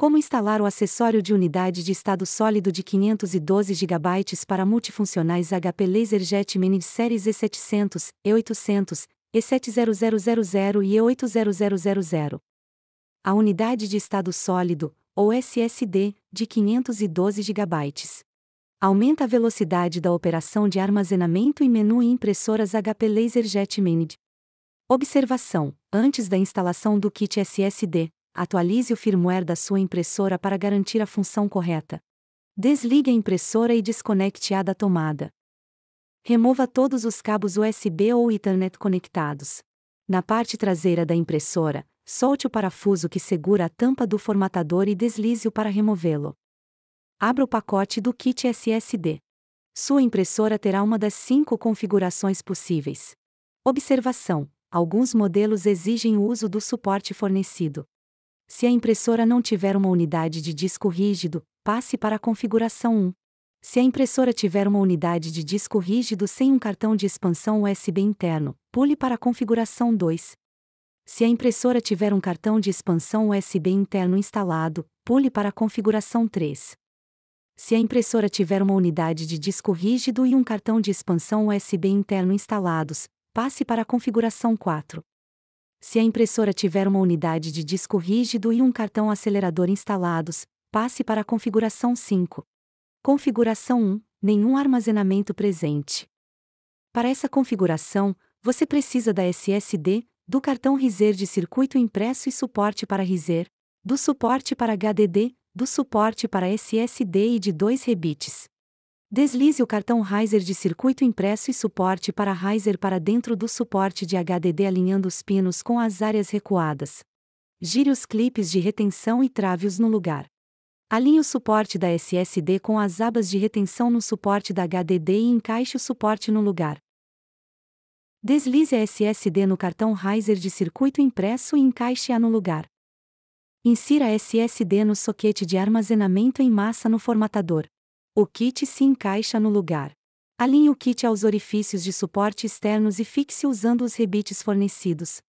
Como instalar o acessório de unidade de estado sólido de 512 GB para multifuncionais HP LaserJet Mini Series E700, E800, E7000 e E80000. A unidade de estado sólido, ou SSD, de 512 GB. Aumenta a velocidade da operação de armazenamento e menu em impressoras HP LaserJet Mini. Observação: Antes da instalação do kit SSD, Atualize o firmware da sua impressora para garantir a função correta. Desligue a impressora e desconecte-a da tomada. Remova todos os cabos USB ou Ethernet conectados. Na parte traseira da impressora, solte o parafuso que segura a tampa do formatador e deslize-o para removê-lo. Abra o pacote do kit SSD. Sua impressora terá uma das cinco configurações possíveis. Observação: alguns modelos exigem o uso do suporte fornecido. Se a impressora não tiver uma unidade de disco rígido, passe para a configuração 1. Se a impressora tiver uma unidade de disco rígido sem um cartão de expansão USB interno, pule para a configuração 2. Se a impressora tiver um cartão de expansão USB interno instalado, pule para a configuração 3. Se a impressora tiver uma unidade de disco rígido e um cartão de expansão USB interno instalados, passe para a configuração 4. Se a impressora tiver uma unidade de disco rígido e um cartão acelerador instalados, passe para a configuração 5. Configuração 1 Nenhum armazenamento presente. Para essa configuração, você precisa da SSD, do cartão Riser de circuito impresso e suporte para Riser, do suporte para HDD, do suporte para SSD e de dois rebites. Deslize o cartão Riser de circuito impresso e suporte para Riser para dentro do suporte de HDD alinhando os pinos com as áreas recuadas. Gire os clipes de retenção e trave-os no lugar. Alinhe o suporte da SSD com as abas de retenção no suporte da HDD e encaixe o suporte no lugar. Deslize a SSD no cartão Riser de circuito impresso e encaixe-a no lugar. Insira a SSD no soquete de armazenamento em massa no formatador. O kit se encaixa no lugar. Alinhe o kit aos orifícios de suporte externos e fixe usando os rebites fornecidos.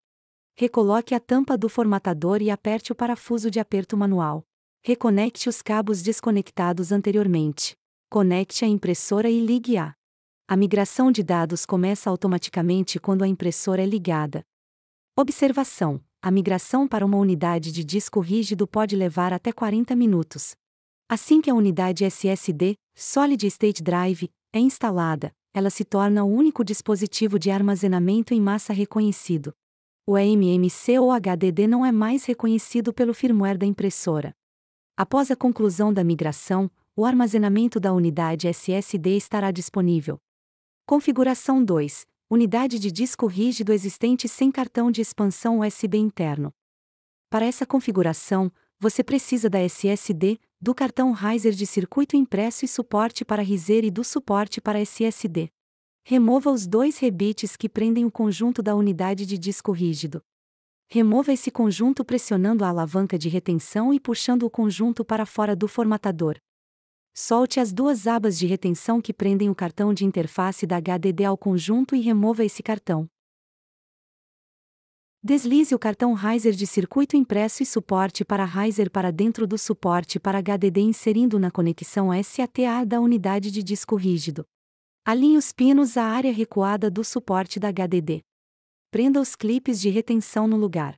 Recoloque a tampa do formatador e aperte o parafuso de aperto manual. Reconecte os cabos desconectados anteriormente. Conecte a impressora e ligue-a. A migração de dados começa automaticamente quando a impressora é ligada. Observação: a migração para uma unidade de disco rígido pode levar até 40 minutos. Assim que a unidade SSD, Solid State Drive, é instalada, ela se torna o único dispositivo de armazenamento em massa reconhecido. O eMMC ou HDD não é mais reconhecido pelo firmware da impressora. Após a conclusão da migração, o armazenamento da unidade SSD estará disponível. Configuração 2: Unidade de disco rígido existente sem cartão de expansão USB interno. Para essa configuração, você precisa da SSD, do cartão Riser de circuito impresso e suporte para Riser e do suporte para SSD. Remova os dois rebites que prendem o conjunto da unidade de disco rígido. Remova esse conjunto pressionando a alavanca de retenção e puxando o conjunto para fora do formatador. Solte as duas abas de retenção que prendem o cartão de interface da HDD ao conjunto e remova esse cartão. Deslize o cartão Riser de circuito impresso e suporte para Riser para dentro do suporte para HDD inserindo na conexão SATA da unidade de disco rígido. Alinhe os pinos à área recuada do suporte da HDD. Prenda os clipes de retenção no lugar.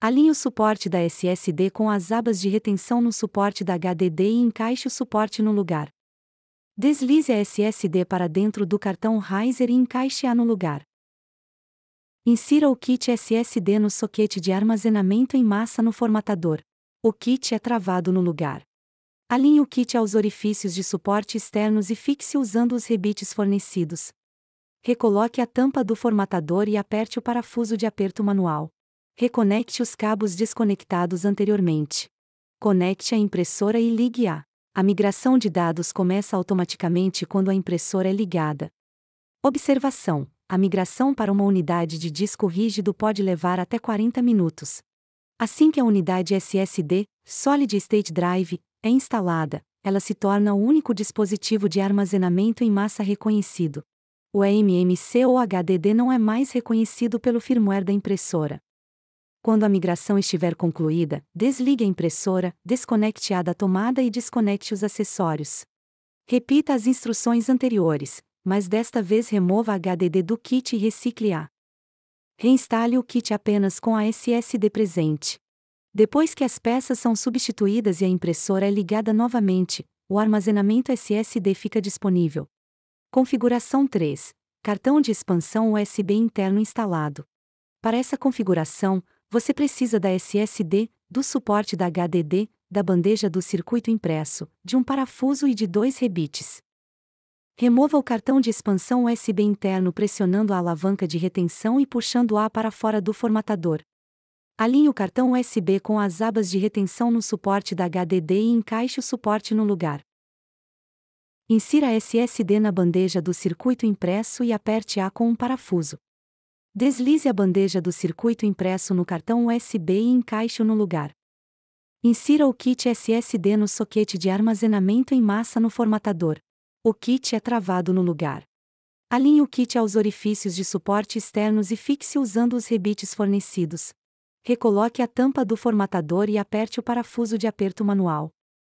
Alinhe o suporte da SSD com as abas de retenção no suporte da HDD e encaixe o suporte no lugar. Deslize a SSD para dentro do cartão Riser e encaixe-a no lugar. Insira o kit SSD no soquete de armazenamento em massa no formatador. O kit é travado no lugar. Alinhe o kit aos orifícios de suporte externos e fixe usando os rebites fornecidos. Recoloque a tampa do formatador e aperte o parafuso de aperto manual. Reconecte os cabos desconectados anteriormente. Conecte a impressora e ligue-a. A migração de dados começa automaticamente quando a impressora é ligada. Observação: a migração para uma unidade de disco rígido pode levar até 40 minutos. Assim que a unidade SSD, Solid State Drive, é instalada, ela se torna o único dispositivo de armazenamento em massa reconhecido. O eMMC ou HDD não é mais reconhecido pelo firmware da impressora. Quando a migração estiver concluída, desligue a impressora, desconecte-a da tomada e desconecte os acessórios. Repita as instruções anteriores, mas desta vez remova a HDD do kit e recicle-a. Reinstale o kit apenas com a SSD presente. Depois que as peças são substituídas e a impressora é ligada novamente, o armazenamento SSD fica disponível. Configuração 3. Cartão de expansão USB interno instalado. Para essa configuração, você precisa da SSD, do suporte da HDD, da bandeja do circuito impresso, de um parafuso e de dois rebites. Remova o cartão de expansão USB interno pressionando a alavanca de retenção e puxando-a para fora do formatador. Alinhe o cartão USB com as abas de retenção no suporte da HDD e encaixe o suporte no lugar. Insira a SSD na bandeja do circuito impresso e aperte-a com um parafuso. Deslize a bandeja do circuito impresso no cartão USB e encaixe-o no lugar. Insira o kit SSD no soquete de armazenamento em massa no formatador. O kit é travado no lugar. Alinhe o kit aos orifícios de suporte externos e fixe usando os rebites fornecidos. Recoloque a tampa do formatador e aperte o parafuso de aperto manual.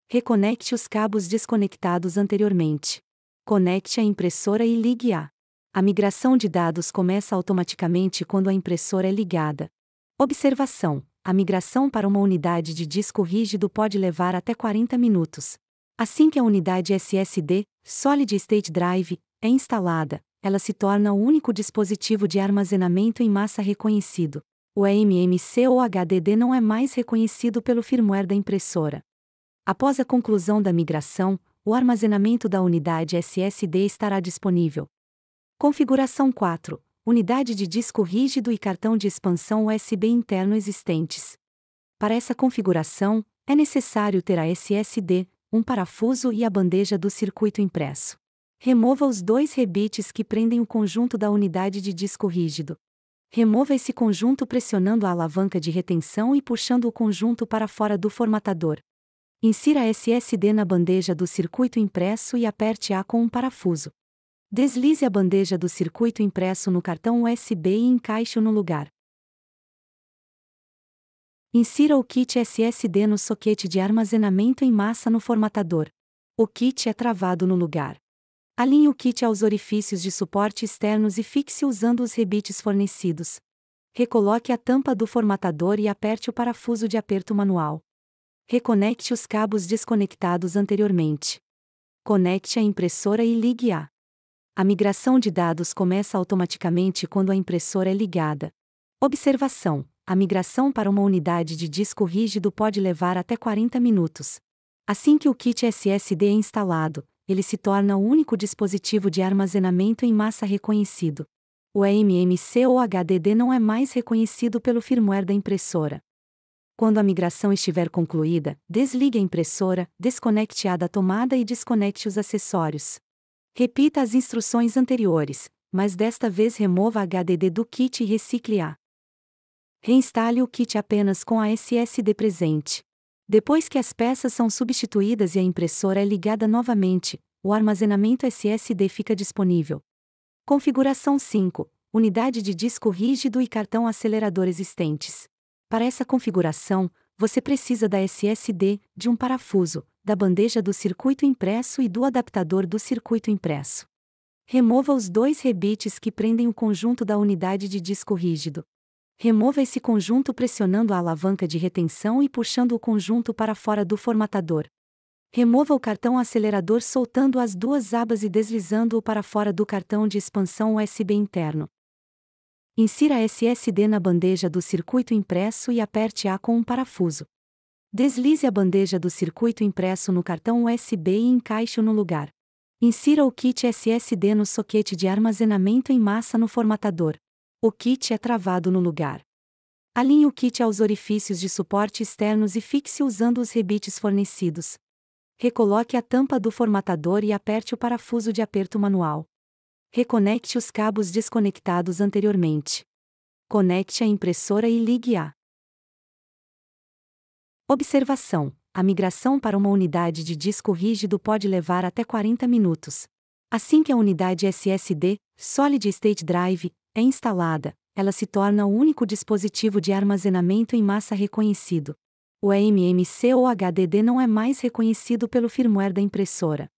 Reconecte os cabos desconectados anteriormente. Conecte a impressora e ligue-a. A migração de dados começa automaticamente quando a impressora é ligada. Observação: a migração para uma unidade de disco rígido pode levar até 40 minutos. Assim que a unidade SSD, Solid State Drive, é instalada, ela se torna o único dispositivo de armazenamento em massa reconhecido. O eMMC ou HDD não é mais reconhecido pelo firmware da impressora. Após a conclusão da migração, o armazenamento da unidade SSD estará disponível. Configuração 4. Unidade de disco rígido e cartão de expansão USB interno existentes. Para essa configuração, é necessário ter a SSD, um parafuso e a bandeja do circuito impresso. Remova os dois rebites que prendem o conjunto da unidade de disco rígido. Remova esse conjunto pressionando a alavanca de retenção e puxando o conjunto para fora do formatador. Insira a SSD na bandeja do circuito impresso e aperte-a com um parafuso. Deslize a bandeja do circuito impresso no cartão USB e encaixe-o no lugar. Insira o kit SSD no soquete de armazenamento em massa no formatador. O kit é travado no lugar. Alinhe o kit aos orifícios de suporte externos e fixe usando os rebites fornecidos. Recoloque a tampa do formatador e aperte o parafuso de aperto manual. Reconecte os cabos desconectados anteriormente. Conecte a impressora e ligue-a. A migração de dados começa automaticamente quando a impressora é ligada. Observação: a migração para uma unidade de disco rígido pode levar até 40 minutos. Assim que o kit SSD é instalado, ele se torna o único dispositivo de armazenamento em massa reconhecido. O eMMC ou HDD não é mais reconhecido pelo firmware da impressora. Quando a migração estiver concluída, desligue a impressora, desconecte-a da tomada e desconecte os acessórios. Repita as instruções anteriores, mas desta vez remova a HDD do kit e recicle-a. Reinstale o kit apenas com a SSD presente. Depois que as peças são substituídas e a impressora é ligada novamente, o armazenamento SSD fica disponível. Configuração 5: Unidade de disco rígido e cartão acelerador existentes. Para essa configuração, você precisa da SSD, de um parafuso, da bandeja do circuito impresso e do adaptador do circuito impresso. Remova os dois rebites que prendem o conjunto da unidade de disco rígido. Remova esse conjunto pressionando a alavanca de retenção e puxando o conjunto para fora do formatador. Remova o cartão acelerador soltando as duas abas e deslizando-o para fora do cartão de expansão USB interno. Insira SSD na bandeja do circuito impresso e aperte-a com um parafuso. Deslize a bandeja do circuito impresso no cartão USB e encaixe-o no lugar. Insira o kit SSD no soquete de armazenamento em massa no formatador. O kit é travado no lugar. Alinhe o kit aos orifícios de suporte externos e fixe usando os rebites fornecidos. Recoloque a tampa do formatador e aperte o parafuso de aperto manual. Reconecte os cabos desconectados anteriormente. Conecte a impressora e ligue-a. Observação: A migração para uma unidade de disco rígido pode levar até 40 minutos. Assim que a unidade SSD, Solid State Drive, é instalada, ela se torna o único dispositivo de armazenamento em massa reconhecido. O eMMC ou HDD não é mais reconhecido pelo firmware da impressora.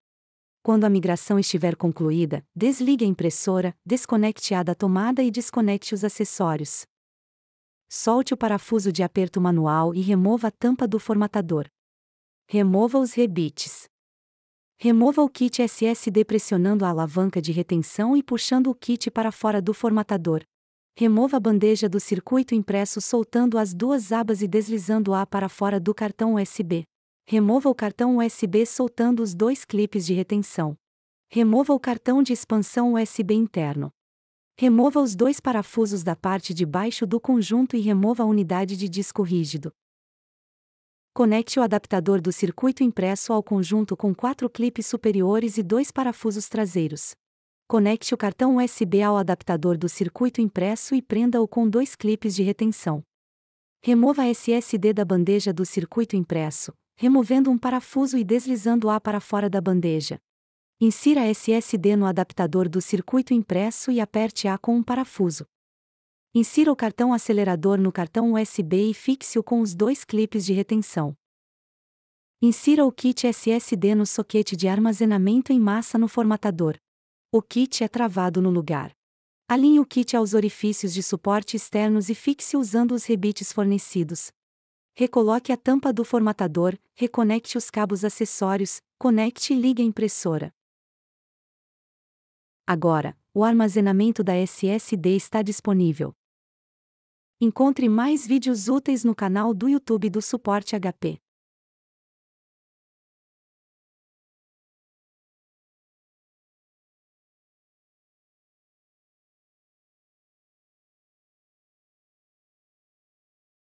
Quando a migração estiver concluída, desligue a impressora, desconecte-a da tomada e desconecte os acessórios. Solte o parafuso de aperto manual e remova a tampa do formatador. Remova os rebites. Remova o kit SSD pressionando a alavanca de retenção e puxando o kit para fora do formatador. Remova a bandeja do circuito impresso soltando as duas abas e deslizando-a para fora do cartão USB. Remova o cartão USB soltando os dois clipes de retenção. Remova o cartão de expansão USB interno. Remova os dois parafusos da parte de baixo do conjunto e remova a unidade de disco rígido. Conecte o adaptador do circuito impresso ao conjunto com quatro clipes superiores e dois parafusos traseiros. Conecte o cartão USB ao adaptador do circuito impresso e prenda-o com dois clipes de retenção. Remova a SSD da bandeja do circuito impresso, removendo um parafuso e deslizando-a para fora da bandeja. Insira a SSD no adaptador do circuito impresso e aperte-a com um parafuso. Insira o cartão acelerador no cartão USB e fixe-o com os dois clipes de retenção. Insira o kit SSD no soquete de armazenamento em massa no formatador. O kit é travado no lugar. Alinhe o kit aos orifícios de suporte externos e fixe usando os rebites fornecidos. Recoloque a tampa do formatador, reconecte os cabos acessórios, conecte e ligue a impressora. Agora, o armazenamento da SSD está disponível. Encontre mais vídeos úteis no canal do YouTube do Suporte HP.